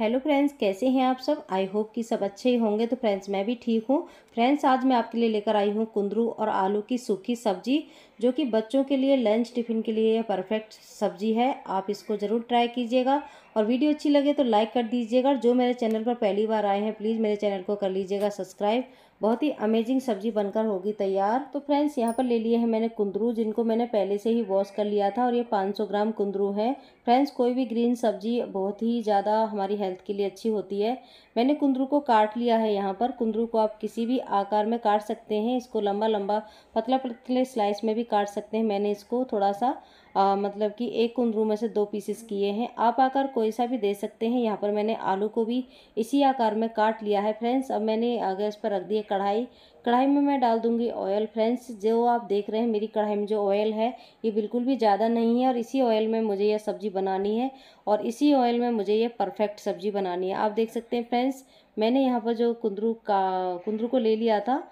hello friends कैसे हैं आप सब आई होप कि सब अच्छे ही होंगे तो फ्रेंड्स मैं भी ठीक हूँ फ्रेंड्स आज मैं आपके लिए लेकर आई हूँ कुंदरू और आलू की सूखी सब्जी जो कि बच्चों के लिए लंच टिफ़िन के लिए परफेक्ट सब्जी है आप इसको ज़रूर ट्राई कीजिएगा और वीडियो अच्छी लगे तो लाइक कर दीजिएगा जो मेरे चैनल पर पहली बार आए हैं प्लीज़ मेरे चैनल को कर लीजिएगा सब्सक्राइब बहुत ही अमेजिंग सब्जी बनकर होगी तैयार तो फ्रेंड्स यहाँ पर ले लिए हैं मैंने कुंदरू जिनको मैंने पहले से ही वॉश कर लिया था और ये 500 ग्राम कुंदरू है फ्रेंड्स कोई भी ग्रीन सब्जी बहुत ही ज़्यादा हमारी हेल्थ के लिए अच्छी होती है मैंने कुंदरू को काट लिया है यहाँ पर कुंदरू को आप किसी भी आकार में काट सकते हैं इसको लंबा लंबा पतला पतले स्लाइस में भी काट सकते हैं मैंने इसको थोड़ा सा आ, मतलब कि एक कुंदरू में से दो पीसेस किए हैं आप आकार कोई सा भी दे सकते हैं यहाँ पर मैंने आलू को भी इसी आकार में काट लिया है फ्रेंड्स अब मैंने गैस पर रख दी है कढ़ाई कढ़ाई में मैं डाल दूंगी ऑयल फ्रेंड्स जो आप देख रहे हैं मेरी कढ़ाई में जो ऑयल है ये बिल्कुल भी ज़्यादा नहीं है और इसी ऑयल में मुझे यह सब्ज़ी बनानी है और इसी ऑयल में मुझे यह परफेक्ट सब्ज़ी बनानी है आप देख सकते हैं फ्रेंड्स मैंने यहाँ पर जो कुंदरू का कुंदरू को ले लिया था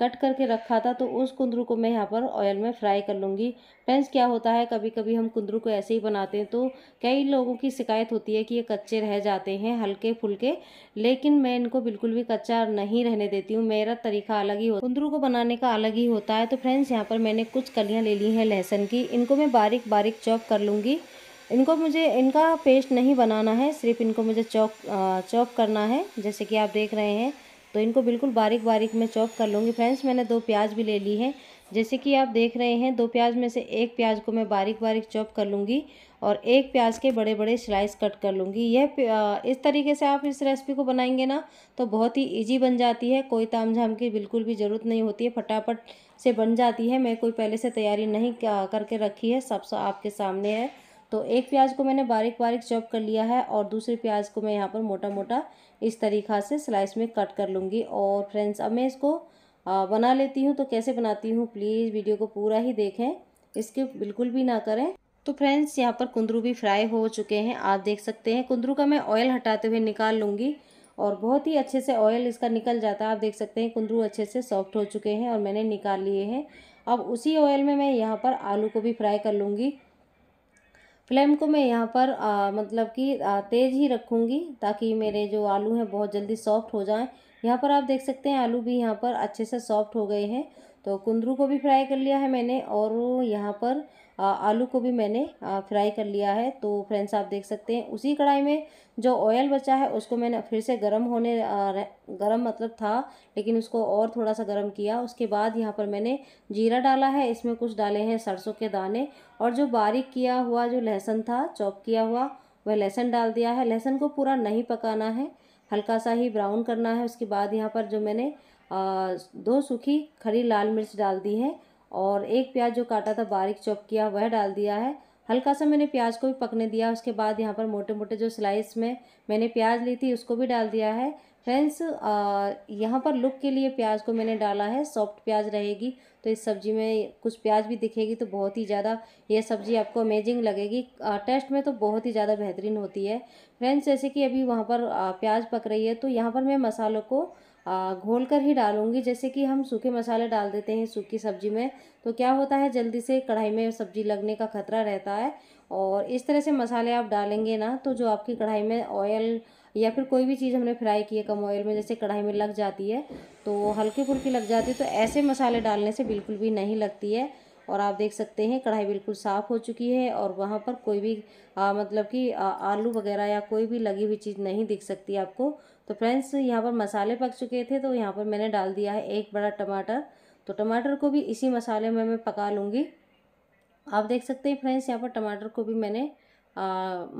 कट करके रखा था तो उस कुंदरू को मैं यहाँ पर ऑयल में फ्राई कर लूँगी फ्रेंड्स क्या होता है कभी कभी हम कुंदरू को ऐसे ही बनाते हैं तो कई लोगों की शिकायत होती है कि ये कच्चे रह जाते हैं हल्के फुलके लेकिन मैं इनको बिल्कुल भी कच्चा नहीं रहने देती हूँ मेरा तरीका अलग ही होता कुंदरू को बनाने का अलग ही होता है तो फ्रेंड्स यहाँ पर मैंने कुछ कलियाँ ले ली हैं लहसुन की इनको मैं बारीक बारीक चॉप कर लूँगी इनको मुझे इनका पेस्ट नहीं बनाना है सिर्फ इनको मुझे चॉप चॉप करना है जैसे कि आप देख रहे हैं तो इनको बिल्कुल बारीक बारीक मैं चॉप कर लूँगी फ्रेंड्स मैंने दो प्याज भी ले ली है जैसे कि आप देख रहे हैं दो प्याज में से एक प्याज को मैं बारीक बारीक चॉप कर लूँगी और एक प्याज के बड़े बड़े स्लाइस कट कर लूँगी यह इस तरीके से आप इस रेसिपी को बनाएंगे ना तो बहुत ही इजी बन जाती है कोई ताम झाम की बिल्कुल भी ज़रूरत नहीं होती है फटाफट से बन जाती है मैं कोई पहले से तैयारी नहीं करके रखी है सब आपके सामने है तो एक प्याज को मैंने बारीक बारीक चॉप कर लिया है और दूसरे प्याज को मैं यहाँ पर मोटा मोटा इस तरीक़ा से स्लाइस में कट कर लूँगी और फ्रेंड्स अब मैं इसको बना लेती हूँ तो कैसे बनाती हूँ प्लीज़ वीडियो को पूरा ही देखें इसके बिल्कुल भी ना करें तो फ्रेंड्स यहाँ पर कुंदरू भी फ्राई हो चुके हैं आप देख सकते हैं कुंदरू का मैं ऑयल हटाते हुए निकाल लूँगी और बहुत ही अच्छे से ऑयल इसका निकल जाता है आप देख सकते हैं कुंदरू अच्छे से सॉफ्ट हो चुके हैं और मैंने निकाल लिए हैं अब उसी ऑयल में मैं यहाँ पर आलू को भी फ्राई कर लूँगी फ्लेम को मैं यहाँ पर आ, मतलब कि तेज़ ही रखूँगी ताकि मेरे जो आलू हैं बहुत जल्दी सॉफ्ट हो जाएं यहाँ पर आप देख सकते हैं आलू भी यहाँ पर अच्छे से सॉफ्ट हो गए हैं तो कुंदरू को भी फ्राई कर लिया है मैंने और यहाँ पर आलू को भी मैंने फ्राई कर लिया है तो फ्रेंड्स आप देख सकते हैं उसी कढ़ाई में जो ऑयल बचा है उसको मैंने फिर से गर्म होने गर्म मतलब था लेकिन उसको और थोड़ा सा गर्म किया उसके बाद यहाँ पर मैंने जीरा डाला है इसमें कुछ डाले हैं सरसों के दाने और जो बारीक किया हुआ जो लहसुन था चॉप किया हुआ वह लहसुन डाल दिया है लहसुन को पूरा नहीं पकाना है हल्का सा ही ब्राउन करना है उसके बाद यहाँ पर जो मैंने आ, दो सूखी खड़ी लाल मिर्च डाल दी है और एक प्याज जो काटा था बारीक चॉप किया वह डाल दिया है हल्का सा मैंने प्याज को भी पकने दिया उसके बाद यहाँ पर मोटे मोटे जो स्लाइस में मैंने प्याज ली थी उसको भी डाल दिया है फ्रेंड्स यहाँ पर लुक के लिए प्याज को मैंने डाला है सॉफ्ट प्याज रहेगी तो इस सब्ज़ी में कुछ प्याज भी दिखेगी तो बहुत ही ज़्यादा यह सब्ज़ी आपको अमेजिंग लगेगी टेस्ट में तो बहुत ही ज़्यादा बेहतरीन होती है फ्रेंड्स जैसे कि अभी वहाँ पर प्याज पक रही है तो यहाँ पर मैं मसालों को घोल कर ही डालूंगी जैसे कि हम सूखे मसाले डाल देते हैं सूखी सब्जी में तो क्या होता है जल्दी से कढ़ाई में सब्जी लगने का खतरा रहता है और इस तरह से मसाले आप डालेंगे ना तो जो आपकी कढ़ाई में ऑयल या फिर कोई भी चीज़ हमने फ्राई की है कम ऑयल में जैसे कढ़ाई में लग जाती है तो हल्की फुल्की लग जाती है तो ऐसे मसाले डालने से बिल्कुल भी नहीं लगती है और आप देख सकते हैं कढ़ाई बिल्कुल साफ़ हो चुकी है और वहाँ पर कोई भी आ, मतलब कि आलू वगैरह या कोई भी लगी हुई चीज़ नहीं दिख सकती आपको तो फ्रेंड्स यहाँ पर मसाले पक चुके थे तो यहाँ पर मैंने डाल दिया है एक बड़ा टमाटर तो टमाटर को भी इसी मसाले में मैं पका लूँगी आप देख सकते हैं फ्रेंड्स यहाँ पर टमाटर को भी मैंने आ,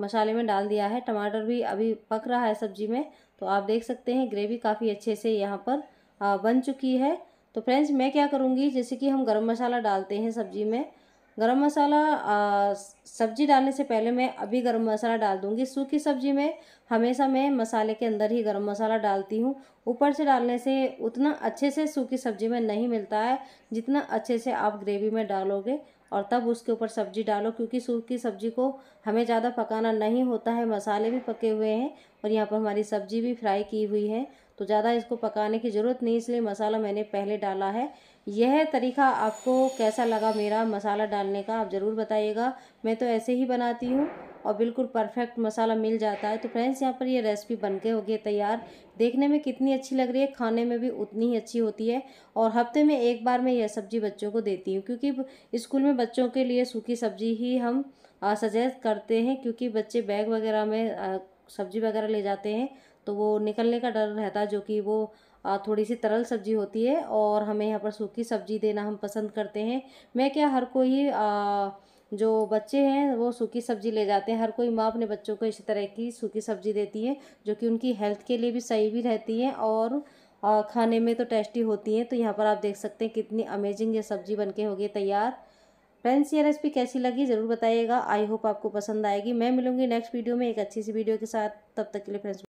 मसाले में डाल दिया है टमाटर भी अभी पक रहा है सब्जी में तो आप देख सकते हैं ग्रेवी काफ़ी अच्छे से यहाँ पर आ, बन चुकी है तो फ्रेंड्स मैं क्या करूँगी जैसे कि हम गर्म मसाला डालते हैं सब्जी में गरम मसाला सब्जी डालने से पहले मैं अभी गरम मसाला डाल दूंगी सूखी सब्जी में हमेशा मैं मसाले के अंदर ही गरम मसाला डालती हूँ ऊपर से डालने से उतना अच्छे से सूखी सब्जी में नहीं मिलता है जितना अच्छे से आप ग्रेवी में डालोगे और तब उसके ऊपर सब्जी डालो क्योंकि सूखी सब्जी को हमें ज़्यादा पकाना नहीं होता है मसाले भी पके हुए हैं और यहाँ पर हमारी सब्जी भी फ्राई की हुई है तो ज़्यादा इसको पकाने की ज़रूरत नहीं इसलिए मसाला मैंने पहले डाला है यह तरीका आपको कैसा लगा मेरा मसाला डालने का आप ज़रूर बताइएगा मैं तो ऐसे ही बनाती हूँ और बिल्कुल परफेक्ट मसाला मिल जाता है तो फ्रेंड्स यहाँ पर ये रेसिपी बन के होगी तैयार देखने में कितनी अच्छी लग रही है खाने में भी उतनी ही अच्छी होती है और हफ्ते में एक बार मैं यह सब्ज़ी बच्चों को देती हूँ क्योंकि स्कूल में बच्चों के लिए सूखी सब्ज़ी ही हम सजेस्ट करते हैं क्योंकि बच्चे बैग वगैरह में सब्ज़ी वगैरह ले जाते हैं तो वो निकलने का डर रहता है जो कि वो थोड़ी सी तरल सब्जी होती है और हमें यहाँ पर सूखी सब्जी देना हम पसंद करते हैं मैं क्या हर कोई जो बच्चे हैं वो सूखी सब्ज़ी ले जाते हैं हर कोई माँ अपने बच्चों को इसी तरह की सूखी सब्ज़ी देती है जो कि उनकी हेल्थ के लिए भी सही भी रहती है और खाने में तो टेस्टी होती है तो यहाँ पर आप देख सकते हैं कितनी अमेजिंग ये सब्ज़ी बन के होगी तैयार फ्रेंड्स ये रेसिपी कैसी लगी ज़रूर बताइएगा आई होप आपको पसंद आएगी मैं मिलूंगी नेक्स्ट वीडियो में एक अच्छी सी वीडियो के साथ तब तक के लिए फ्रेंड्स